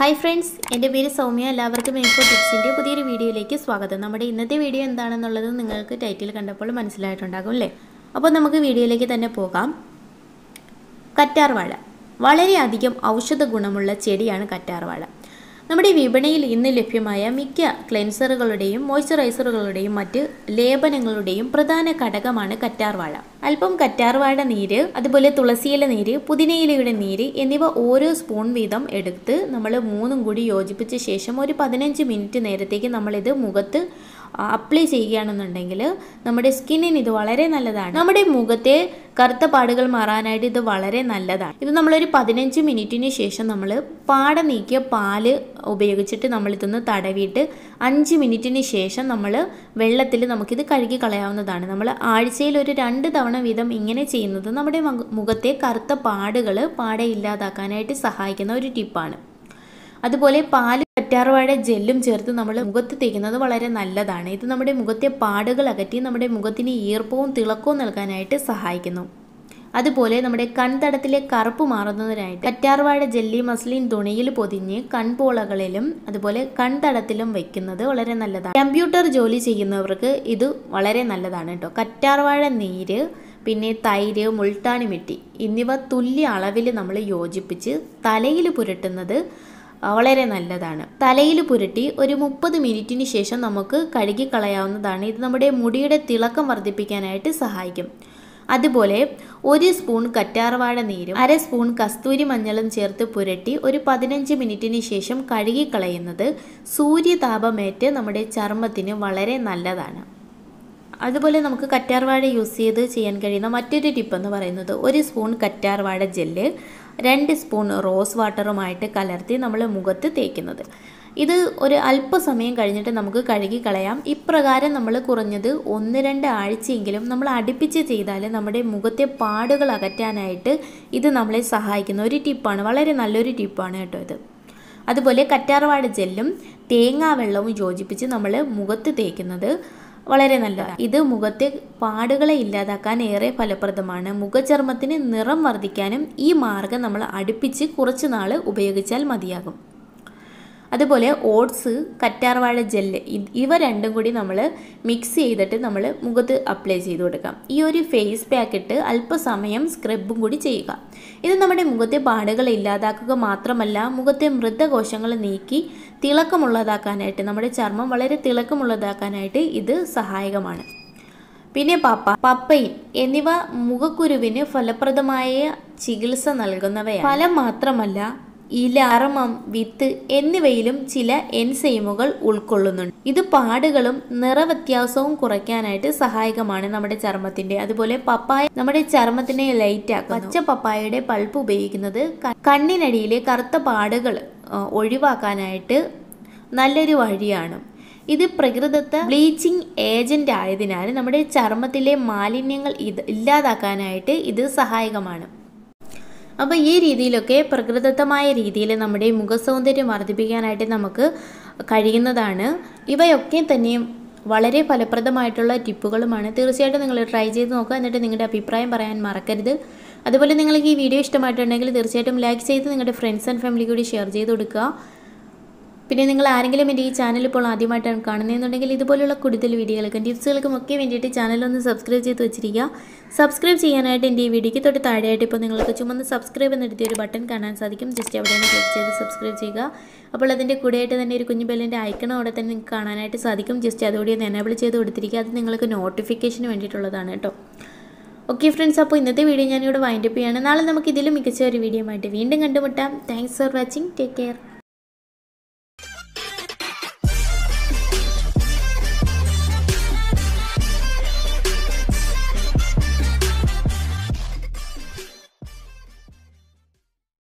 hi friends എൻ്റെ പേര് സൗമ്യ എല്ലാവർക്കും മേക്കോ ടിപ്സിൻ്റെ പുതിയൊരു വീഡിയോയിലേക്ക് സ്വാഗതം നമ്മുടെ ഇന്നത്തെ വീഡിയോ എന്താണെന്നുള്ളത് നിങ്ങൾക്ക് ടൈറ്റിൽ കണ്ടപ്പോൾ മനസ്സിലായിട്ടുണ്ടാകും അല്ലേ അപ്പോൾ നമുക്ക് വീഡിയോയിലേക്ക് തന്നെ പോകാം കറ്റാർവാഴ വളരെയധികം ഔഷധ ഗുണമുള്ള ചെടിയാണ് കറ്റാർവാഴ നമ്മുടെ വിപണിയിൽ ഇന്ന് ലഭ്യമായ മിക്ക ക്ലെൻസറുകളുടെയും മോയ്സ്ചറൈസറുകളുടെയും മറ്റ് ലേപനങ്ങളുടെയും പ്രധാന ഘടകമാണ് കറ്റാർവാഴ അല്പം കറ്റാർവാഴ നീര് അതുപോലെ തുളസിയില നീര് പുതിനയിലയുടെ നീര് എന്നിവ ഓരോ സ്പൂൺ വീതം എടുത്ത് നമ്മൾ മൂന്നും കൂടി യോജിപ്പിച്ച ശേഷം ഒരു പതിനഞ്ച് മിനിറ്റ് നേരത്തേക്ക് നമ്മളിത് മുഖത്ത് അപ്ലൈ ചെയ്യുകയാണെന്നുണ്ടെങ്കിൽ നമ്മുടെ സ്കിന്നിന് ഇത് വളരെ നല്ലതാണ് നമ്മുടെ മുഖത്തെ കറുത്ത പാടുകൾ മാറാനായിട്ട് ഇത് വളരെ നല്ലതാണ് ഇത് നമ്മളൊരു പതിനഞ്ച് മിനിറ്റിന് ശേഷം നമ്മൾ പാട നീക്കിയ പാല് ഉപയോഗിച്ചിട്ട് നമ്മളിതൊന്ന് തടവിയിട്ട് അഞ്ച് മിനിറ്റിന് ശേഷം നമ്മൾ വെള്ളത്തിൽ നമുക്കിത് കഴുകി കളയാവുന്നതാണ് നമ്മൾ ആഴ്ചയിൽ ഒരു രണ്ട് തവണ തവണ വീതം ഇങ്ങനെ ചെയ്യുന്നത് നമ്മുടെ മുഖത്തെ കറുത്ത പാടുകൾ പാടെ ഇല്ലാതാക്കാനായിട്ട് സഹായിക്കുന്ന ഒരു ടിപ്പാണ് അതുപോലെ പാല് കറ്റാർവാഴ ജെല്ലും ചേർത്ത് നമ്മൾ മുഖത്ത് തേക്കുന്നത് വളരെ നല്ലതാണ് ഇത് നമ്മുടെ മുഖത്തെ പാടുകൾ അകറ്റി നമ്മുടെ മുഖത്തിന് ഈർപ്പവും തിളക്കവും നൽകാനായിട്ട് സഹായിക്കുന്നു അതുപോലെ നമ്മുടെ കൺതടത്തിലെ കറുപ്പ് മാറുന്നതിനായിട്ട് കറ്റാർവാഴ ജെല്ലി മസ്ലിൻ തുണിയിൽ പൊതിഞ്ഞ് കൺപോളകളിലും അതുപോലെ കൺതടത്തിലും വെക്കുന്നത് വളരെ നല്ലതാണ് കമ്പ്യൂട്ടർ ജോലി ചെയ്യുന്നവർക്ക് ഇത് വളരെ നല്ലതാണ് കേട്ടോ കറ്റാർവാഴ നീര് പിന്നെ തൈര് മുൾട്ടാണി എന്നിവ തുല്യ അളവിൽ നമ്മൾ യോജിപ്പിച്ച് തലയിൽ പുരട്ടുന്നത് വളരെ നല്ലതാണ് തലയിൽ പുരട്ടി ഒരു മുപ്പത് മിനിറ്റിന് ശേഷം നമുക്ക് കഴുകി കളയാവുന്നതാണ് ഇത് നമ്മുടെ മുടിയുടെ തിളക്കം വർദ്ധിപ്പിക്കാനായിട്ട് സഹായിക്കും അതുപോലെ ഒരു സ്പൂൺ കറ്റാർവാഴ നീരും അര സ്പൂൺ കസ്തൂരി മഞ്ഞളും ചേർത്ത് പുരട്ടി ഒരു പതിനഞ്ച് മിനിറ്റിന് ശേഷം കഴുകിക്കളയുന്നത് സൂര്യതാപമേറ്റ് നമ്മുടെ ചർമ്മത്തിന് വളരെ നല്ലതാണ് അതുപോലെ നമുക്ക് കറ്റാർവാഴ യൂസ് ചെയ്ത് ചെയ്യാൻ കഴിയുന്ന മറ്റൊരു ടിപ്പ് എന്ന് പറയുന്നത് ഒരു സ്പൂൺ കറ്റാർവാഴ ജെല്ല് രണ്ട് സ്പൂൺ റോസ് വാട്ടറുമായിട്ട് കലർത്തി നമ്മൾ മുഖത്ത് തേക്കുന്നത് ഇത് ഒരു അല്പസമയം കഴിഞ്ഞിട്ട് നമുക്ക് കഴുകി കളയാം ഇപ്രകാരം നമ്മൾ കുറഞ്ഞത് ഒന്ന് രണ്ട് ആഴ്ചയെങ്കിലും നമ്മൾ അടുപ്പിച്ച് ചെയ്താൽ നമ്മുടെ മുഖത്തെ പാടുകൾ അകറ്റാനായിട്ട് ഇത് നമ്മളെ സഹായിക്കുന്ന ഒരു ടിപ്പാണ് വളരെ നല്ലൊരു ടിപ്പാണ് കേട്ടോ ഇത് അതുപോലെ കറ്റാർവാട് ജെല്ലും തേങ്ങാവെള്ളവും യോജിപ്പിച്ച് നമ്മൾ മുഖത്ത് തേക്കുന്നത് വളരെ നല്ലതാണ് ഇത് മുഖത്തെ പാടുകളെ ഇല്ലാതാക്കാൻ ഏറെ ഫലപ്രദമാണ് മുഖചർമ്മത്തിന് നിറം വർദ്ധിക്കാനും ഈ മാർഗം നമ്മൾ അടുപ്പിച്ച് കുറച്ച് നാൾ ഉപയോഗിച്ചാൽ മതിയാകും അതുപോലെ ഓട്സ് കറ്റാർവാഴ ജെല്ല് ഇവ രണ്ടും കൂടി നമ്മൾ മിക്സ് ചെയ്തിട്ട് നമ്മൾ മുഖത്ത് അപ്ലൈ ചെയ്ത് കൊടുക്കാം ഈ ഒരു ഫേസ് പാക്ക് ഇട്ട് അല്പസമയം സ്ക്രബും കൂടി ചെയ്യുക ഇത് നമ്മുടെ മുഖത്തെ പാടുകൾ ഇല്ലാതാക്കുക മാത്രമല്ല മുഖത്തെ മൃതകോശങ്ങൾ നീക്കി തിളക്കമുള്ളതാക്കാനായിട്ട് നമ്മുടെ ചർമ്മം വളരെ തിളക്കമുള്ളതാക്കാനായിട്ട് ഇത് സഹായകമാണ് പിന്നെ പപ്പ പപ്പയിൻ എന്നിവ മുഖക്കുരുവിന് ഫലപ്രദമായ ചികിത്സ നൽകുന്നവയാണ് ഫലം മാത്രമല്ല ഇല അറമം വിത്ത് എന്നിവയിലും ചില എൻസൈമുകൾ ഉൾക്കൊള്ളുന്നുണ്ട് ഇത് പാടുകളും നിറവ്യത്യാസവും കുറയ്ക്കാനായിട്ട് സഹായകമാണ് നമ്മുടെ ചർമ്മത്തിന്റെ അതുപോലെ പപ്പായ നമ്മുടെ ചർമ്മത്തിനെ ലൈറ്റ് ആക്കും പച്ച പപ്പായയുടെ പൾപ്പ് ഉപയോഗിക്കുന്നത് കണ്ണിനടിയിലെ കറുത്ത പാടുകൾ ഒഴിവാക്കാനായിട്ട് നല്ലൊരു വഴിയാണ് ഇത് പ്രകൃതത്ത് ബ്ലീച്ചിങ് ഏജന്റ് ആയതിനാൽ നമ്മുടെ ചർമ്മത്തിലെ മാലിന്യങ്ങൾ ഇത് ഇല്ലാതാക്കാനായിട്ട് ഇത് സഹായകമാണ് അപ്പോൾ ഈ രീതിയിലൊക്കെ പ്രകൃതിദത്തമായ രീതിയിൽ നമ്മുടെ മുഖസൗന്ദര്യം വർദ്ധിപ്പിക്കാനായിട്ട് നമുക്ക് കഴിയുന്നതാണ് ഇവയൊക്കെ തന്നെയും വളരെ ഫലപ്രദമായിട്ടുള്ള ടിപ്പുകളുമാണ് തീർച്ചയായിട്ടും നിങ്ങൾ ട്രൈ ചെയ്ത് നോക്കുക എന്നിട്ട് നിങ്ങളുടെ അഭിപ്രായം പറയാൻ മറക്കരുത് അതുപോലെ നിങ്ങൾക്ക് ഈ വീഡിയോ ഇഷ്ടമായിട്ടുണ്ടെങ്കിൽ തീർച്ചയായിട്ടും ലൈക്ക് ചെയ്ത് നിങ്ങളുടെ ഫ്രണ്ട്സ് ആൻഡ് ഫാമിലി കൂടി ഷെയർ ചെയ്ത് കൊടുക്കുക പിന്നെ നിങ്ങൾ ആരെങ്കിലും എൻ്റെ ഈ ചാനൽ ഇപ്പോൾ ആദ്യമായിട്ടാണ് കാണുന്നതെന്നുണ്ടെങ്കിൽ ഇതുപോലുള്ള കൂടുതൽ വീഡിയോകൾക്കും ടിപ്സുകൾക്കും ഒക്കെ വേണ്ടിയിട്ട് ചാനലൊന്ന് സബ്സ്ക്രൈബ് ചെയ്ത് വെച്ചിരിക്കുക സബ്സ്ക്രൈബ് ചെയ്യാനായിട്ട് എൻ്റെ ഈ വീഡിയോയ്ക്ക് തൊട്ട് താഴെയായിട്ട് ഇപ്പോൾ നിങ്ങൾക്ക് ചുമന്ന് സബ്സ്ക്രൈബ് എന്നെടുത്തിയ ഒരു ബട്ടൺ കാണാൻ സാധിക്കും ജസ്റ്റ് അവിടെ ക്ലിക്ക് ചെയ്ത് സബ്സ്ക്രൈബ് ചെയ്യുക അപ്പോൾ അതിൻ്റെ കൂടെയായിട്ട് തന്നെ ഒരു കുഞ്ഞു ബെല്ലിൻ്റെ അയക്കണം അവിടെ തന്നെ നിങ്ങൾക്ക് കാണാനായിട്ട് സാധിക്കും ജസ്റ്റ് അതുകൂടി ഒന്ന് എനേബിൾ ചെയ്ത് കൊടുത്തിരിക്കുക അത് നിങ്ങൾക്ക് നോട്ടിഫിക്കേഷന് വേണ്ടിയിട്ടുള്ളതാണ് കേട്ടോ ഓക്കെ ഫ്രണ്ട്സ് അപ്പോൾ ഇന്നത്തെ വീഡിയോ ഞാനിവിടെ വൈൻഡപ്പ് ചെയ്യുകയാണ് നാളെ നമുക്ക് ഇതിലും മികച്ച ഒരു വീഡിയോ ആയിട്ട് വീണ്ടും കണ്ടുമുട്ടാം thanks for watching take care